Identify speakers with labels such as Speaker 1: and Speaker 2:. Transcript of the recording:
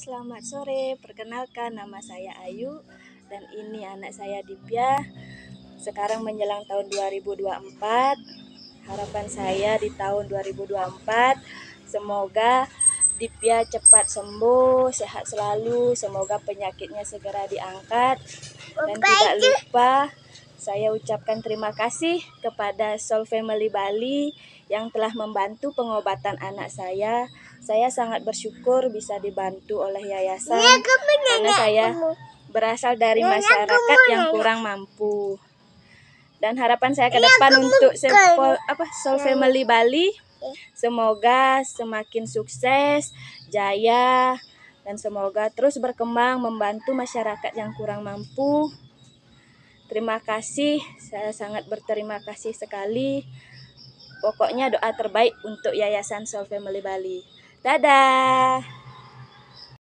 Speaker 1: selamat sore. Perkenalkan nama saya Ayu dan ini anak saya Dipya. Sekarang menjelang tahun 2024. Harapan saya di tahun 2024 semoga Dipya cepat sembuh, sehat selalu, semoga penyakitnya segera diangkat dan tidak lupa saya ucapkan terima kasih kepada Soul Family Bali yang telah membantu pengobatan anak saya saya sangat bersyukur bisa dibantu oleh yayasan karena saya berasal dari masyarakat yang kurang mampu. Dan harapan saya ke iya, depan untuk Sepol, apa Soul iya. Family Bali iya. semoga semakin sukses, jaya dan semoga terus berkembang membantu masyarakat yang kurang mampu. Terima kasih, saya sangat berterima kasih sekali. Pokoknya doa terbaik untuk Yayasan Soul Family Bali. Dadah!